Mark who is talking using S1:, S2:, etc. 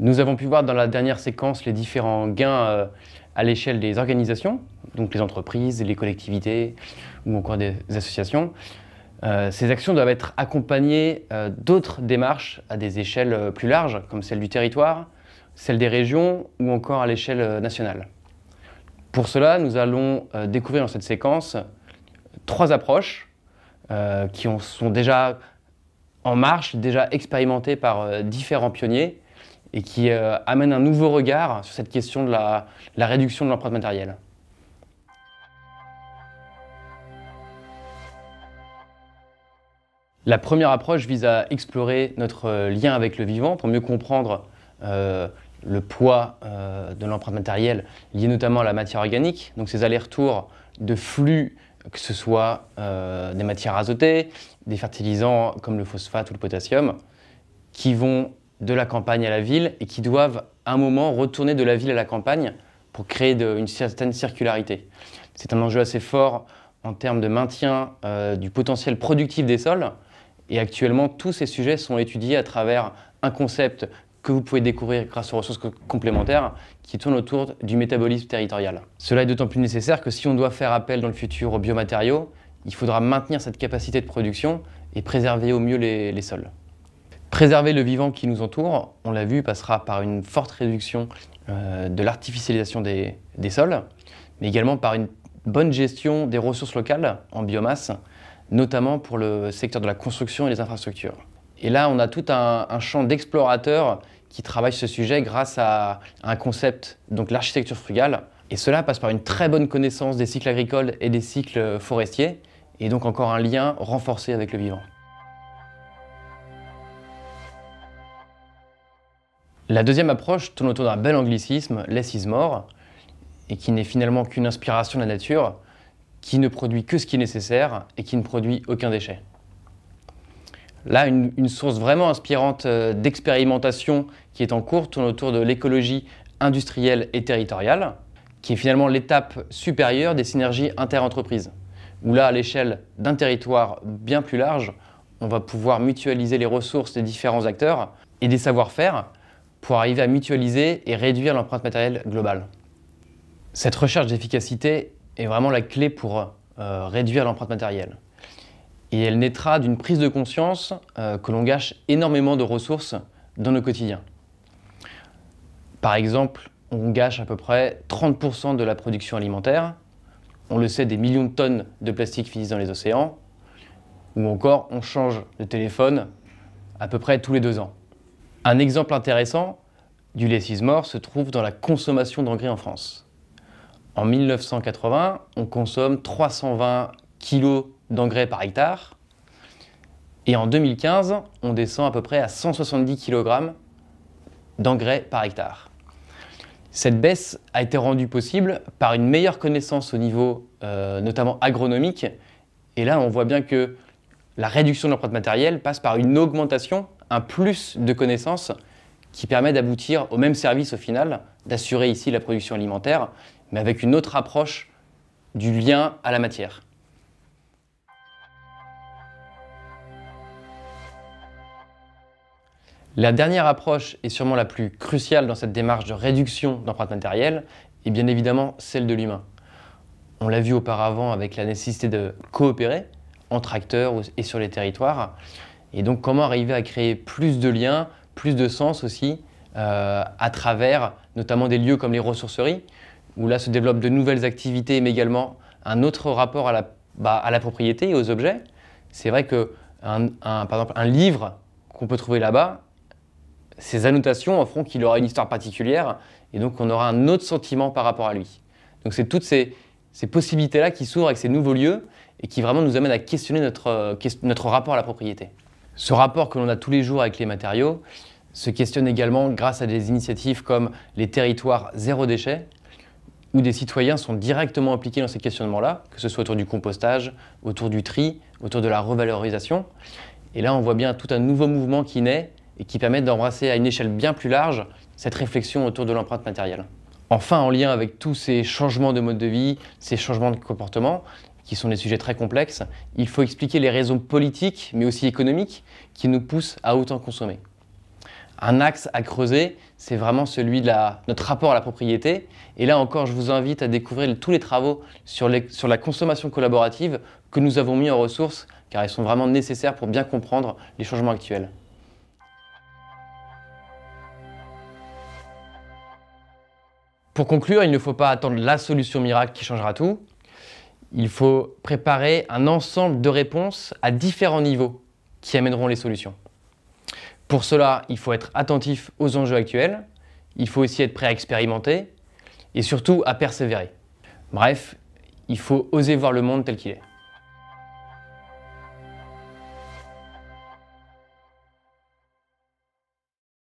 S1: Nous avons pu voir dans la dernière séquence les différents gains euh, à l'échelle des organisations, donc les entreprises, les collectivités ou encore des associations. Euh, ces actions doivent être accompagnées euh, d'autres démarches à des échelles plus larges, comme celle du territoire, celle des régions ou encore à l'échelle nationale. Pour cela, nous allons découvrir dans cette séquence trois approches qui sont déjà en marche, déjà expérimentées par différents pionniers et qui euh, amène un nouveau regard sur cette question de la, réduction de l'empreinte matérielle. La première approche vise à explorer notre euh, lien avec le vivant pour mieux comprendre euh, le poids de l'empreinte matérielle liée notamment à la matière organique, donc ces allers-retours de flux, que ce soit des matières azotées, des fertilisants comme le phosphate ou le potassium, qui vont de la campagne à la ville et qui doivent à un moment retourner de la ville à la campagne pour créer une certaine circularité. C'est un enjeu assez fort en termes de maintien euh, du potentiel productif des sols et actuellement tous ces sujets sont étudiés à travers un concept que vous pouvez découvrir grâce aux ressources complémentaires qui tournent autour du métabolisme territorial. Cela est d'autant plus nécessaire que si on doit faire appel dans le futur aux biomatériaux, il faudra maintenir cette capacité de production et préserver au mieux les sols. Préserver le vivant qui nous entoure, on l'a vu, passera par une forte réduction euh, de l'artificialisation des, sols, mais également par une bonne gestion des ressources locales en biomasse, notamment pour le secteur de la construction et des infrastructures. Et là, on a tout un, un champ d'explorateurs qui travaillent ce sujet grâce à un concept, donc l'architecture frugale. Et cela passe par une très bonne connaissance des cycles agricoles et des cycles forestiers, et donc encore un lien renforcé avec le vivant. La deuxième approche tourne autour d'un bel anglicisme, less is more, et qui n'est finalement qu'une inspiration de la nature, qui ne produit que ce qui est nécessaire et qui ne produit aucun déchet. Là, une, une source vraiment inspirante euh, d'expérimentation qui est en cours tourne autour de l'écologie industrielle et territoriale, qui est finalement l'étape supérieure des synergies interentreprises, où là, à l'échelle d'un territoire bien plus large, on va pouvoir mutualiser les ressources des différents acteurs et des savoir-faire pour arriver à mutualiser et réduire l'empreinte matérielle globale. Cette recherche d'efficacité est vraiment la clé pour euh, réduire l'empreinte matérielle. Et elle naîtra d'une prise de conscience euh, que l'on gâche énormément de ressources dans nos quotidiens. Par exemple, on gâche à peu près 30% de la production alimentaire, on le sait des millions de tonnes de plastique finissent dans les océans, ou encore on change de téléphone à peu près tous les deux ans. Un exemple intéressant du mort se trouve dans la consommation d'engrais en France. En 1980, on consomme 320 kg d'engrais par hectare. Et en 2015, on descend à peu près à 170 kg d'engrais par hectare. Cette baisse a été rendue possible par une meilleure connaissance au niveau euh, notamment agronomique. Et là, on voit bien que la réduction de l'empreinte matérielle passe par une augmentation un plus de connaissances qui permet d'aboutir au même service au final, d'assurer ici la production alimentaire, mais avec une autre approche du lien à la matière. La dernière approche est sûrement la plus cruciale dans cette démarche de réduction d'empreintes matérielle et bien évidemment celle de l'humain. On l'a vu auparavant avec la nécessité de coopérer entre acteurs et sur les territoires. Et donc comment arriver à créer plus de liens, plus de sens aussi, euh, à travers notamment des lieux comme les ressourceries, où là se développent de nouvelles activités, mais également un autre rapport à la, bah, propriété et aux objets. C'est vrai que par exemple un livre qu'on peut trouver là-bas, ses annotations en feront qu'il aura une histoire particulière, et donc on aura un autre sentiment par rapport à lui. Donc c'est toutes ces, ces possibilités-là qui s'ouvrent avec ces nouveaux lieux et qui vraiment nous amènent à questionner notre, euh, notre rapport à la propriété. Ce rapport que l'on a tous les jours avec les matériaux se questionne également grâce à des initiatives comme les territoires zéro déchet, où des citoyens sont directement impliqués dans ces questionnements-là, que ce soit autour du compostage, autour du tri, autour de la revalorisation. Et là, on voit bien tout un nouveau mouvement qui naît et qui permet d'embrasser à une échelle bien plus large cette réflexion autour de l'empreinte matérielle. Enfin, en lien avec tous ces changements de mode de vie, ces changements de comportement, qui sont des sujets très complexes, il faut expliquer les raisons politiques, mais aussi économiques, qui nous poussent à autant consommer. Un axe à creuser, c'est vraiment celui de notre rapport à la propriété. Et là encore, je vous invite à découvrir tous les travaux sur, sur la consommation collaborative que nous avons mis en ressources, car ils sont vraiment nécessaires pour bien comprendre les changements actuels. Pour conclure, il ne faut pas attendre la solution miracle qui changera tout, il faut préparer un ensemble de réponses à différents niveaux qui amèneront les solutions. Pour cela, il faut être attentif aux enjeux actuels, il faut aussi être prêt à expérimenter et surtout à persévérer. Bref, il faut oser voir le monde tel qu'il est.